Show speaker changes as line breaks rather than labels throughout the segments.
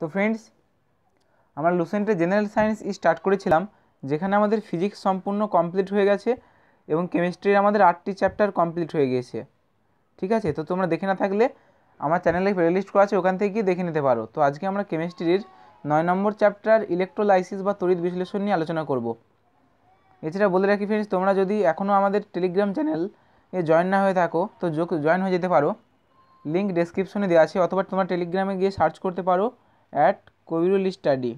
তো ফ্রেন্ডস আমরা লুসেন্টে general science start করেছিলাম যেখানে আমাদের ফিজিক্স সম্পূর্ণ কমপ্লিট হয়ে গেছে এবং কেমিস্ট্রির আমাদের আটটি চ্যাপ্টার কমপ্লিট হয়ে গিয়েছে ঠিক আছে তো তোমরা দেখে না থাকলে আমার চ্যানেলে প্লেলিস্ট করা আছে ওখান থেকে গিয়ে দেখে নিতে পারো তো আজকে আমরা কেমিস্ট্রির নয় নম্বর চ্যাপ্টার ইলেকট্রোলাইসিস বা তড়িৎ বিশ্লেষণ নিয়ে আলোচনা করব এছাড়া বলে রাখি ফ্রেন্ডস তোমরা যদি এখনও আমাদের টেলিগ্রাম চ্যানেল এ জয়েন না হয়ে থাকো তো জয়েন হয়ে যেতে পারো লিঙ্ক ডেসক্রিপশনে দেওয়া আছে অথবা তোমরা টেলিগ্রামে গিয়ে সার্চ করতে পারো অ্যাট কবিরুল স্টাডি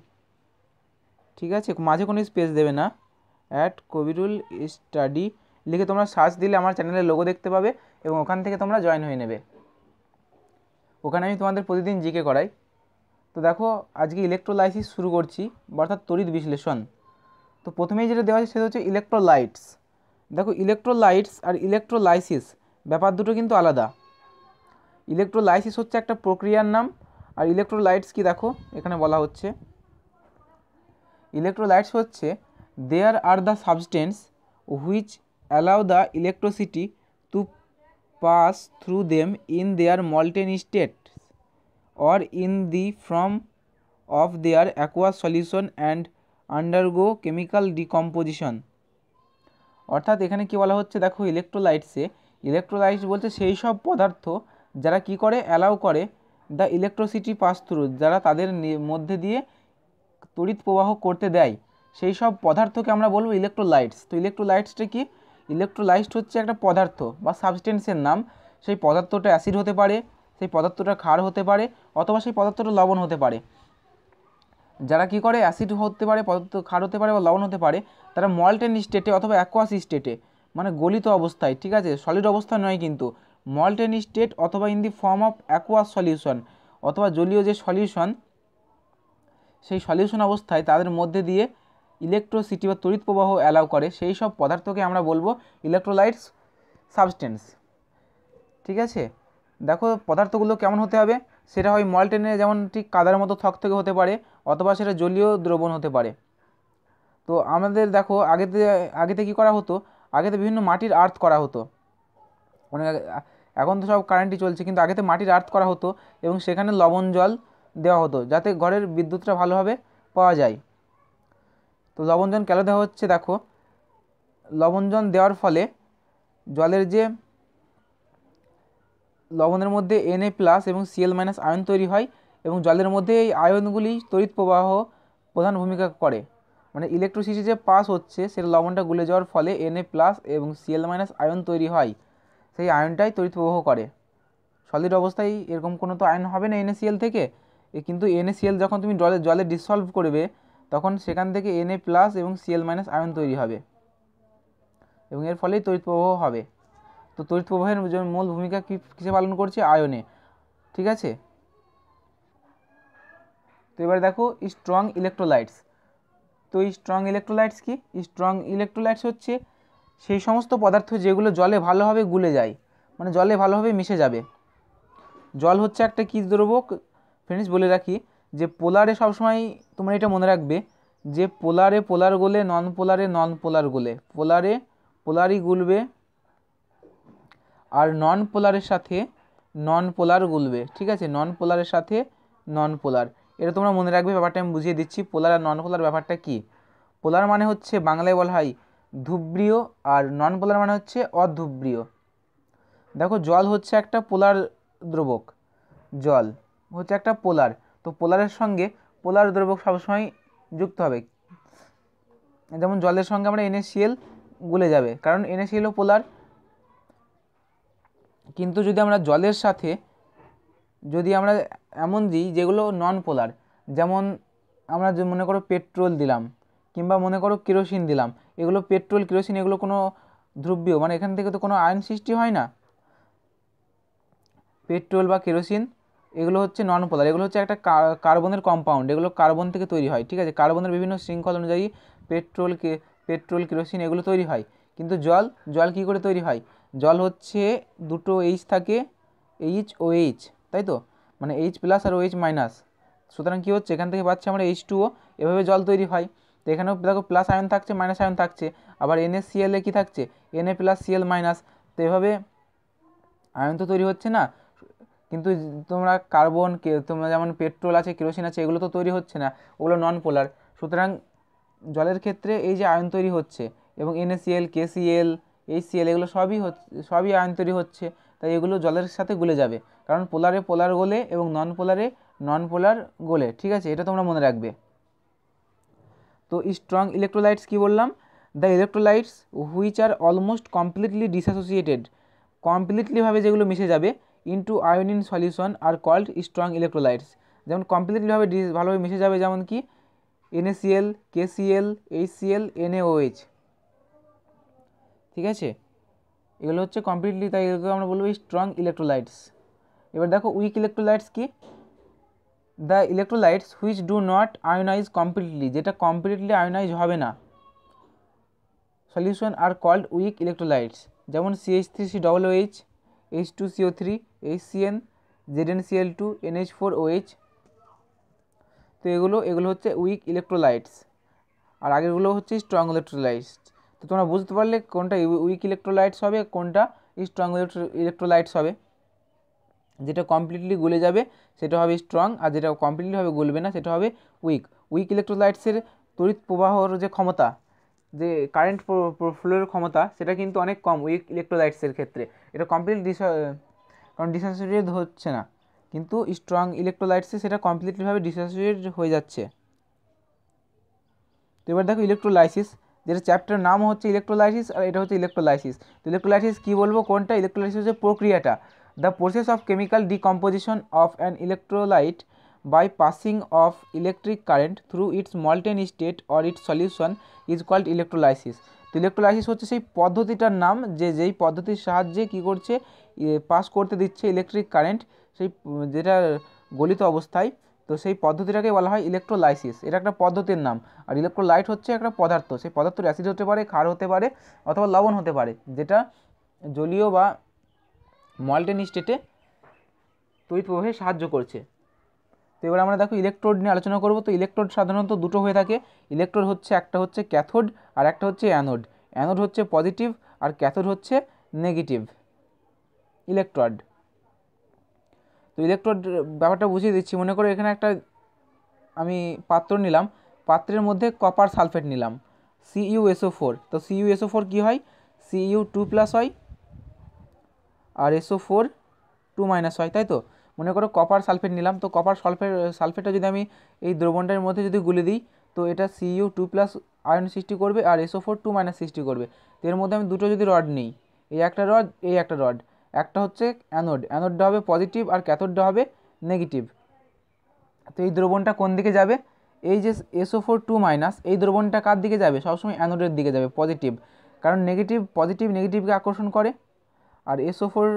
ঠিক আছে মাঝে কোনো স্পেস দেবে না অ্যাট কবিরুল স্টাডি লিখে তোমরা সার্চ দিলে আমার চ্যানেলের লোগো দেখতে পাবে এবং ওখান থেকে তোমরা জয়েন হয়ে নেবে ওখানে আমি তোমাদের প্রতিদিন জিকে করাই তো দেখো আজকে ইলেকট্রোলাইসিস শুরু করছি অর্থাৎ তড়িৎ বিশ্লেষণ তো প্রথমেই যেটা দেওয়া আছে সেটা হচ্ছে ইলেকট্রোলাইটস দেখো ইলেকট্রোলাইটস আর ইলেকট্রোলাইসিস ব্যাপার দুটো কিন্তু আলাদা ইলেকট্রোলাইসিস হচ্ছে একটা প্রক্রিয়ার নাম আর ইলেকট্রোলাইটস কী দেখো এখানে বলা হচ্ছে ইলেকট্রোলাইটস হচ্ছে there are the substance which allow the electricity to pass through them in their molten state or in the form of their aqua solution and undergo chemical decomposition অর্থাৎ এখানে কি বলা হচ্ছে দেখো ইলেকট্রোলাইটসে ইলেকট্রোলাইটস বলতে সেই সব পদার্থ যারা কি করে অ্যালাউ করে দ্য ইলেকট্রিসিটি পাস থ্রু যারা তাদের মধ্যে দিয়ে তড়িৎ প্রবাহ করতে দেয় সেই সব পদার্থকে আমরা বলবো ইলেকট্রোলাইটস তো ইলেকট্রোলাইটসটা কি ইলেকট্রোলাইটস হচ্ছে একটা পদার্থ বা সাবস্টেন্সের নাম সেই পদার্থটা অ্যাসিড হতে পারে সেই পদার্থটা ক্ষার হতে পারে অথবা সেই পদার্থটা লবণ হতে পারে যারা কি করে অ্যাসিড হতে পারে পদার্থ ক্ষার হতে পারে বা লবণ হতে পারে তারা মল্টেন স্টেটে অথবা অ্যাকোয়াস স্টেটে মানে গলিত অবস্থায় ঠিক আছে সলিড অবস্থা নয় কিন্তু মল্টেন স্টেট অথবা in the form of aqua solution অথবা জলীয় যে সলিউশন সেই সলিউশন অবস্থায় তাদের মধ্যে দিয়ে ইলেকট্রোসিটি বা তড়িৎ প্রবাহ অ্যালাউ করে সেই সব পদার্থকে আমরা বলবো ইলেকট্রোলাইটস সাবস্টেন্স ঠিক আছে দেখো পদার্থগুলো কেমন হতে হবে সেটা হয় মল্টেনে যেমন ঠিক কাদার মতো থক থেকে হতে পারে অথবা সেটা জলীয় দ্রবণ হতে পারে তো আমাদের দেখো আগেতে আগেতে কী করা হতো আগেতে বিভিন্ন মাটির আর্থ করা হতো অনেক মানে এখন তো সব কারেন্টই চলছে কিন্তু আগে তো মাটির আর্থ করা হতো এবং সেখানে লবণ জল দেওয়া হতো যাতে ঘরের বিদ্যুৎটা ভালোভাবে পাওয়া যায় তো লবণ জল কেন দেওয়া হচ্ছে দেখো লবণ জল দেওয়ার ফলে জলের যে লবণের মধ্যে এনএ প্লাস এবং সিএল মাইনাস আয়ন তৈরি হয় এবং জলের মধ্যে এই আয়নগুলি তড়িৎ প্রবাহ প্রধান ভূমিকা করে মানে ইলেকট্রিসিটি যে পাস হচ্ছে সেটা লবণটা গুলে যাওয়ার ফলে এনএ প্লাস এবং সিএল মাইনাস আয়ন তৈরি হয় সেই আয়নটাই তড়িৎ প্রবাহ করে সলিড অবস্থায় এরকম কোনো তো আয়ন হবে না এনএসিএল থেকে কিন্তু এনএসিএল যখন তুমি জলে জলে ডিসসলভ করবে তখন সেখান থেকে এনএ প্লাস এবং সিএল মাইনাস আয়ন তৈরি হবে এবং এর ফলেই তড়িৎ প্রবাহ হবে তো তড়িৎ প্রবাহের মূল ভূমিকা কী কিসে পালন করছে আয়নে ঠিক আছে তো এবার দেখো স্ট্রং ইলেকট্রোলাইটস তো স্ট্রং ইলেকট্রোলাইটস কি স্ট্রং ইলেকট্রোলাইটস হচ্ছে সেই সমস্ত পদার্থ যেগুলো জলে ভালোভাবে গুলে যায় মানে জলে ভালোভাবে মিশে যাবে জল হচ্ছে একটা কী দ্রব্য ফ্রেন্ডস বলে রাখি যে পোলারে সবসময় তোমরা এটা মনে রাখবে যে পোলারে পোলার গোলে নন পোলারে নন পোলার গোলে পোলারে পোলারই গুলবে আর নন পোলারের সাথে নন পোলার গুলবে ঠিক আছে নন পোলারের সাথে নন পোলার এটা তোমরা মনে রাখবে ব্যাপারটা আমি বুঝিয়ে দিচ্ছি পোলার আর নন পোলার ব্যাপারটা কী পোলার মানে হচ্ছে বাংলায় বলা হয় ধুব্রীয় আর নন পোলার মানে হচ্ছে অধুব্রীয় দেখো জল হচ্ছে একটা পোলার দ্রবক জল হচ্ছে একটা পোলার তো পোলারের সঙ্গে পোলার দ্রবক সবসময় যুক্ত হবে যেমন জলের সঙ্গে আমরা এনএসিএল গুলে যাবে কারণ এনএসিএলও পোলার কিন্তু যদি আমরা জলের সাথে যদি আমরা এমন দিই যেগুলো নন পোলার যেমন আমরা যে মনে করো পেট্রোল দিলাম কিংবা মনে করো কেরোসিন দিলাম এগুলো পেট্রোল কেরোসিন এগুলো কোনো দ্রব্য মানে এখান থেকে তো কোনো আয়ন সৃষ্টি হয় না পেট্রোল বা কেরোসিন এগুলো হচ্ছে নন পোলার এগুলো হচ্ছে একটা কার্বনের কম্পাউন্ড এগুলো কার্বন থেকে তৈরি হয় ঠিক আছে কার্বনের বিভিন্ন শৃঙ্খল অনুযায়ী পেট্রোল পেট্রোল কেরোসিন এগুলো তৈরি হয় কিন্তু জল জল কি করে তৈরি হয় জল হচ্ছে দুটো এইচ থাকে এইচ ও এইচ তাই তো মানে এইচ প্লাস আর ও এইচ মাইনাস সুতরাং কী হচ্ছে এখান থেকে পাচ্ছে আমরা এইচ টুও এভাবে জল তৈরি হয় তো এখানেও দেখো প্লাস আয়ন থাকছে মাইনাস আয়ন থাকছে আবার এন সিএলে কী থাকছে NA A plus CL minus তো এভাবে আয়ন তো তৈরি হচ্ছে না কিন্তু তোমরা কার্বন তোমরা যেমন পেট্রোল আছে কেরোসিন আছে এগুলো তো তৈরি হচ্ছে না ওগুলো নন পোলার সুতরাং জলের ক্ষেত্রে এই যে আয়ন তৈরি হচ্ছে এবং এনএসিএল কেসিএল এইচসিএল এগুলো সবই হচ্ছে সবই আয়ন তৈরি হচ্ছে তাই এগুলো জলের সাথে গলে যাবে কারণ পোলারে পোলার গোলে এবং নন পোলারে নন পোলার গোলে ঠিক আছে এটা তোমরা মনে রাখবে তো স্ট্রং ইলেকট্রোলাইটস কী বললাম the electrolytes which are almost completely dissociated কমপ্লিটলিভাবে যেগুলো মিশে যাবে into ionic solution are called strong electrolytes যেমন কমপ্লিটলিভাবে ভালোভাবে মিশে যাবে যেমন কি এনএসিএল কেসিএল এইচসিএল এনএওএইচ ঠিক আছে এগুলো হচ্ছে কমপ্লিটলি তাই এগুলো আমরা বলবো স্ট্রং ইলেকট্রোলাইটস এবার দেখো উইক ইলেকট্রোলাইটস কী the electrolytes which do not ionize completely যেটা কমপ্লিটলি আয়োনাইজ হবে না solution are called weak electrolytes যেমন CH three C double OH H two CO three H CN ZNCL two NH four OH তো এগুলো এগুলো হচ্ছে week electrolytes আর আগেরগুলো হচ্ছে strong electrolytes তো তোমরা বুঝতে পারলে কোনটা উইক ইলেকট্রোলাইটস হবে কোনটা স্ট্রং ইলেকট্রোলাইটস হবে যেটা কমপ্লিটলি গলে যাবে সেটা হবে স্ট্রং আর যেটা কমপ্লিটলিভাবে গলবে না সেটা হবে উইক উইক ইলেকট্রোলাইটসের তড়িৎ প্রবাহর যে ক্ষমতা যে কারেন্ট ফ্লোর ক্ষমতা সেটা কিন্তু অনেক কম উইক ইলেকট্রোলাইটসের ক্ষেত্রে এটা কমপ্লিট ডিস কারণ ডিসঅ্যাসোসিয়েট হচ্ছে না কিন্তু স্ট্রং ইলেকট্রোলাইটসে সেটা কমপ্লিটলিভাবে ডিসঅ্যাসোসিয়েট হয়ে যাচ্ছে তো এবার দেখো ইলেকট্রোলাইসিস যেটা চ্যাপ্টার নাম হচ্ছে ইলেকট্রোলাইসিস আর এটা হচ্ছে ইলেকট্রোলাইসিস তো ইলেকট্রোলাইসিস কী বলবো কোনটা ইলেকট্রোলাইসিসের প্রক্রিয়াটা the process of chemical decomposition of an electrolyte by passing of electric current through its molten state or its solution is called electrolysis তো ইলেকট্রোলাইসিস হচ্ছে সেই পদ্ধতিটার নাম যে যেই পদ্ধতির সাহায্যে কি করছে পাস করতে দিচ্ছে ইলেকট্রিক কারেন্ট সেই যেটা গলিত অবস্থায় তো সেই পদ্ধতিটাকে বলা হয় ইলেকট্রোলাইসিস এটা একটা পদ্ধতির নাম আর ইলেকট্রোলাইট হচ্ছে একটা পদার্থ সেই পদার্থ অ্যাসিড হতে পারে ক্ষার হতে পারে অথবা লবণ হতে পারে যেটা জলীয় বা মলটেন স্টেটে তৈরি প্রবাহে সাহায্য করছে তো এবার আমরা দেখো ইলেকট্রোড নিয়ে আলোচনা করব তো ইলেকট্রোড সাধারণত দুটো হয়ে থাকে ইলেকট্রোড হচ্ছে একটা হচ্ছে ক্যাথোড আর একটা হচ্ছে অ্যানোড অ্যানোড হচ্ছে পজিটিভ আর ক্যাথোড হচ্ছে নেগেটিভ ইলেকট্রোড তো ইলেকট্রোড ব্যাপারটা বুঝিয়ে দিচ্ছি মনে করো এখানে একটা আমি পাত্র নিলাম পাত্রের মধ্যে কপার সালফেট নিলাম সিইউএসও ফোর তো সিইউএসও ফোর কী হয় সিইউ টু প্লাস হয় আর এসও ফোর টু মাইনাস হয় তাই তো মনে করো কপার সালফেট নিলাম তো কপার সালফেট সালফেটটা যদি আমি এই দ্রবণটার মধ্যে যদি গুলে দিই তো এটা সিইউ টু প্লাস আয়ন সৃষ্টি করবে আর এসও ফোর টু মাইনাস সৃষ্টি করবে তো এর মধ্যে আমি দুটো যদি রড নিই এই একটা রড এই একটা রড একটা হচ্ছে অ্যানোড অ্যানোডটা হবে পজিটিভ আর ক্যাথোডটা হবে নেগেটিভ তো এই দ্রবণটা কোন দিকে যাবে এই যে এসও ফোর টু মাইনাস এই দ্রবণটা কার দিকে যাবে সবসময় অ্যানোডের দিকে যাবে পজিটিভ কারণ নেগেটিভ পজিটিভ নেগেটিভকে আকর্ষণ করে আর এসও ফোর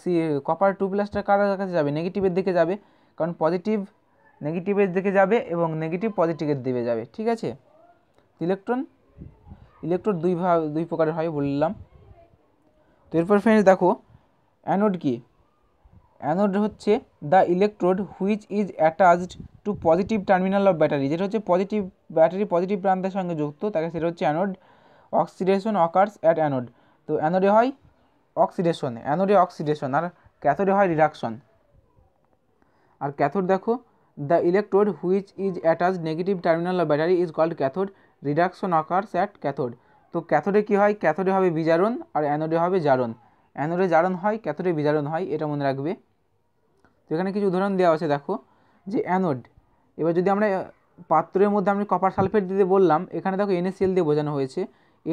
সি কপার টু প্লাসটা কার কাছে যাবে নেগেটিভের দিকে যাবে কারণ পজিটিভ নেগেটিভের দিকে যাবে এবং নেগেটিভ পজিটিভের দিকে যাবে ঠিক আছে ইলেকট্রন ইলেকট্রন দুই ভাব দুই প্রকারের হয় বললাম তো এরপর ফ্রেন্ডস দেখো অ্যানোড কি অ্যানোড হচ্ছে the electrode which is attached to positive terminal of battery যেটা হচ্ছে পজিটিভ ব্যাটারি পজিটিভ প্রান্তের সঙ্গে যুক্ত তাকে সেটা হচ্ছে anode oxidation occurs at anode তো অ্যানোডে হয় অক্সিডেশন অ্যানোডে অক্সিডেশন আর ক্যাথোডে হয় রিডাকশন আর ক্যাথোড দেখো the electrode which is attach negative terminal of battery is called cathode reduction occurs at cathode তো ক্যাথোডে কী হয় ক্যাথোডে হবে বিজারণ আর অ্যানোডে হবে জারণ অ্যানোডে জারণ হয় ক্যাথোডে বিজারণ হয় এটা মনে রাখবে তো এখানে কিছু উদাহরণ দেওয়া আছে দেখো যে অ্যানোড এবার যদি আমরা পাত্রের মধ্যে আমি কপার সালফেট দিতে বললাম এখানে দেখো এনএসিএল দিয়ে বোঝানো হয়েছে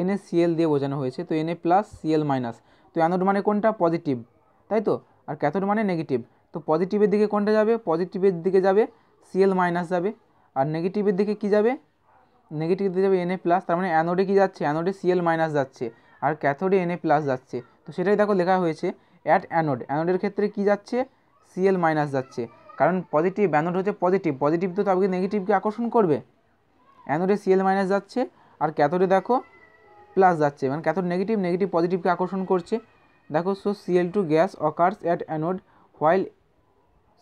এনএসিএল দিয়ে বোঝানো হয়েছে তো এনএ প্লাস সিএল মাইনাস তো অ্যানোড মানে কোনটা পজিটিভ তাই তো আর ক্যাথোড মানে নেগেটিভ তো পজিটিভের দিকে কোনটা যাবে পজিটিভের দিকে যাবে সিএল মাইনাস যাবে আর নেগেটিভের দিকে কি যাবে নেগেটিভ দিকে যাবে এনএ প্লাস তার মানে অ্যানোডে কী যাচ্ছে অ্যানোডে সিএল মাইনাস যাচ্ছে আর ক্যাথোডে এনএ প্লাস যাচ্ছে তো সেটাই দেখো লেখা হয়েছে অ্যাট অ্যানোড অ্যানোডের ক্ষেত্রে কি যাচ্ছে সিএল মাইনাস যাচ্ছে কারণ পজিটিভ অ্যানোড হচ্ছে পজিটিভ পজিটিভ তো তবে নেগেটিভকে আকর্ষণ করবে অ্যানোডে সিএল মাইনাস যাচ্ছে আর ক্যাথোডে দেখো প্লাস যাচ্ছে মানে ক্যাথোড নেগেটিভ নেগেটিভ পজিটিভকে আকর্ষণ করছে দেখো so CL two gas occurs at anode while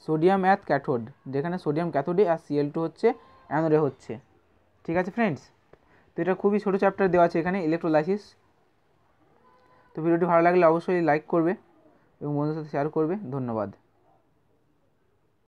sodium at cathode যেখানে সোডিয়াম ক্যাথোডে আর সিএল টু হচ্ছে অ্যানোডে হচ্ছে ঠিক আছে ফ্রেন্ডস তো এটা খুবই ছোটো চ্যাপ্টার দেওয়া আছে এখানে ইলেকট্রোলাইসিস তো ভিডিওটি ভালো লাগলে অবশ্যই লাইক করবে এবং বন্ধুর সাথে শেয়ার করবে ধন্যবাদ